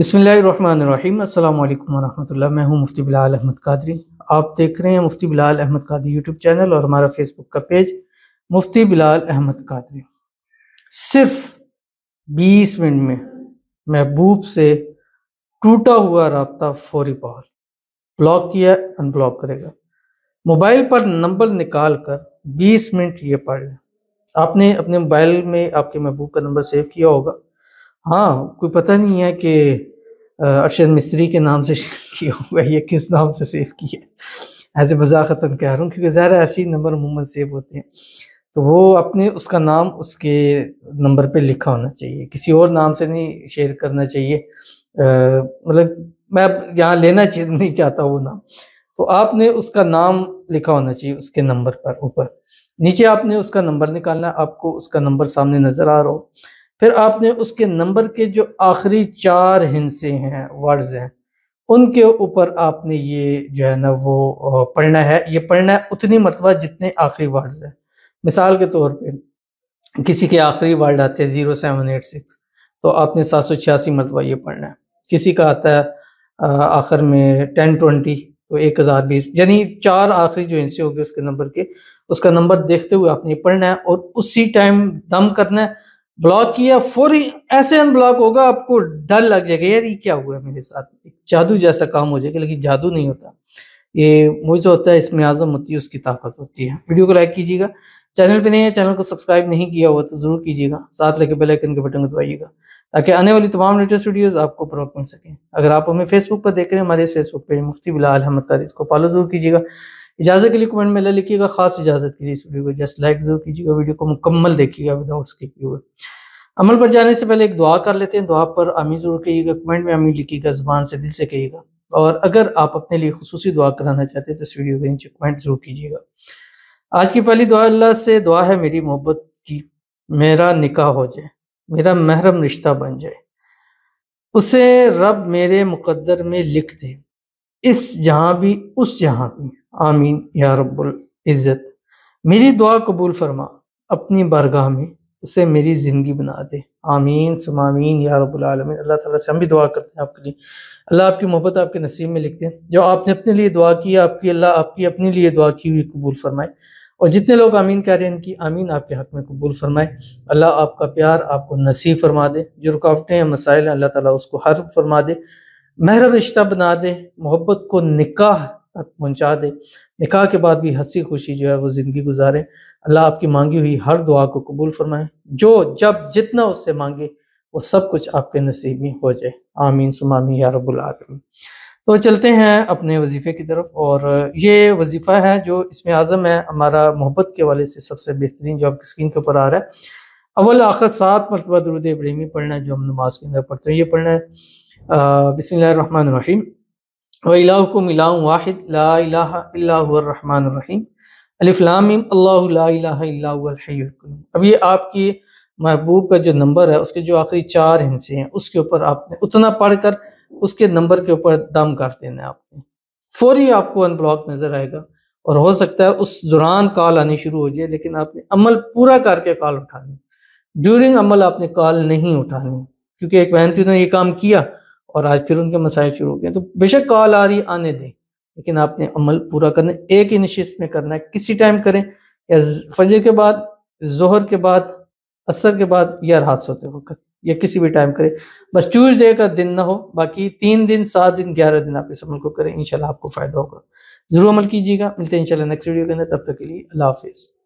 बसमीम वरम्ला वरहमल मैं हूं मुफ्ती बिलाल अहमद कादरी आप देख रहे हैं मुफ्ती बिलाल अहमद कादरी यूट्यूब चैनल और हमारा फेसबुक का पेज मुफ्ती बिलाल अहमद कादरी सिर्फ 20 मिनट में महबूब से टूटा हुआ रबता फौरी बहाल ब्लॉक किया अनब्लॉक करेगा मोबाइल पर नंबर निकाल कर बीस मिनट ये पढ़ लें आपने अपने मोबाइल में आपके महबूब का नंबर सेव किया होगा हाँ कोई पता नहीं है कि अक्षर मिस्त्री के नाम से किया होगा या किस नाम से सेव किया ऐसे मजाकतन कह रहा हूँ क्योंकि ज़्यादा ऐसे ही नंबर अमूमन सेव होते हैं तो वो अपने उसका नाम उसके नंबर पे लिखा होना चाहिए किसी और नाम से नहीं शेयर करना चाहिए मतलब मैं यहाँ लेना नहीं चाहता वो नाम तो आपने उसका नाम लिखा होना चाहिए उसके नंबर पर ऊपर नीचे आपने उसका नंबर निकालना आपको उसका नंबर सामने नज़र आ रहा हो फिर आपने उसके नंबर के जो आखिरी चार हिंसे हैं वर्ड्स हैं उनके ऊपर आपने ये जो है ना वो पढ़ना है ये पढ़ना है उतनी मरतबा जितने आखिरी वर्ड्स हैं मिसाल के तौर पे किसी के आखिरी वर्ड आते हैं ज़ीरो सेवन एट सिक्स तो आपने सात सौ छियासी मरतबा ये पढ़ना है किसी का आता है आखिर में टेन ट्वेंटी तो एक हज़ार बीस यानी चार आखिरी जो हिंसे गए उसके नंबर के उसका नंबर देखते हुए आपने पढ़ना है और उसी टाइम दम करना है ब्लॉक किया फोर ऐसे अनब्लॉक होगा आपको डर लग जाएगा यार ये क्या हुआ मेरे साथ एक जादू जैसा काम हो जाएगा लेकिन जादू नहीं होता ये मुझे होता है इसमें आजम होती है उसकी ताकत होती है वीडियो को लाइक कीजिएगा चैनल पे नहीं है चैनल को सब्सक्राइब नहीं किया हुआ तो जरूर कीजिएगा साथ लेके बेल आइकन के बटन को दबाइएगा ताकि आने वाली तमाम लेटेस्ट वीडियोस आपको प्रमुख मिल सके अगर आप हमें फेसबुक पर देख रहे हैं हमारे फेसबुक पेज मुफ्ती बिलाल अहमद कादिज को फॉलो जरूर कीजिएगा इजाज़त के लिए कमेंट में लिखिएगा खास इजाज़त के लिए इस वीडियो को जस्ट लाइक जरूर कीजिएगा वीडियो को मुकम्मल देखिएगा विदाउट स्किप हुए अमल पर जाने से पहले एक दुआ कर लेते हैं दुआ पर आमीन जरूर कहिएगा कमेंट में आमीन लिखिएगा ज़बान से दिल से कहिएगा और अगर आप अपने लिए खसूस दुआ कराना चाहते हैं तो इस वीडियो के नीचे कमेंट जरूर कीजिएगा आज की पहली दुआ अल्लाह से दुआ है मेरी मोहब्बत की मेरा निकाह हो जाए मेरा महरम रिश्ता बन जाए उसे रब मेरे मुकद्दर में लिख दे इस जहाँ भी उस जहाँ भी आमीन या रब्बुल इज़्ज़त मेरी दुआ कबूल फरमा अपनी बारगाह में उसे मेरी ज़िंदगी बना दे आमीन सुमामीन या आलमीन अल्लाह ताला से हम भी दुआ करते हैं आपके लिए अल्लाह आपकी मोहब्बत आपके नसीब में लिखते हैं जो आपने अपने लिए दुआ की आपकी अल्लाह आपकी अपने लिए दुआ की हुई कबूल फरमाए और जितने लोग आमीन कह रहे हैं इनकी आमीन आपके हक में कबूल फरमाए अल्लाह आपका प्यार आपको नसीब फरमा दे जो रुकावटें हैं मसाइल हैं अल्लाह ताला उसको हर फरमा दे महरब रिश्ता बना दे मोहब्बत को निकाह पहुंचा दे निकाह के बाद भी हंसी खुशी जो है वो ज़िंदगी गुजारें अल्लाह आपकी मांगी हुई हर दुआ को कबूल फरमाएं जो जब जितना उससे मांगे वो सब कुछ आपके नसीब में हो जाए आमीन सुमामी या आदमी तो चलते हैं अपने वजीफ़े की तरफ और ये वजीफ़ा है जो इसमें आज़म है हमारा मोहब्बत के वाले से सबसे बेहतरीन जो आपकी स्क्रीन के ऊपर आ रहा है अवल आखिर सात मरतबा दरुद ब्रेमी पढ़ना है जो हम नमाज के अंदर पढ़ते हैं ये पढ़ना है बिसमीम वलाकुम वाहिद अल्लाम अब ये आपकी महबूब का जो नंबर है उसके जो आखिरी चार हिंसे हैं उसके ऊपर आपने उतना पढ़ कर उसके नंबर के ऊपर दम कर देना है आपने फौरी आपको अनब्लॉक नज़र आएगा और हो सकता है उस दौरान कॉल आनी शुरू हो जाए लेकिन आपने अमल पूरा करके कॉल उठानी ड्यूरिंग अमल आपने कॉल नहीं उठानी क्योंकि एक बहन थी उन्होंने ये काम किया और आज फिर उनके मसाइल शुरू हो गए तो बेशक कॉल आ रही आने दें लेकिन आपने अमल पूरा करना एक ही नशिस्त में करना है किसी टाइम करें या फजर के बाद जहर के बाद असर के बाद या रात सोते वक्त या किसी भी टाइम करें बस ट्यूजडे का दिन ना हो बाकी तीन दिन सात दिन ग्यारह दिन आप इस अमल को करें इनशाला आपको फ़ायदा होगा ज़रूर अमल कीजिएगा मिलते हैं इनशाला नेक्स्ट वीडियो के अंदर तब तक के लिए अल्लाह हाफिज़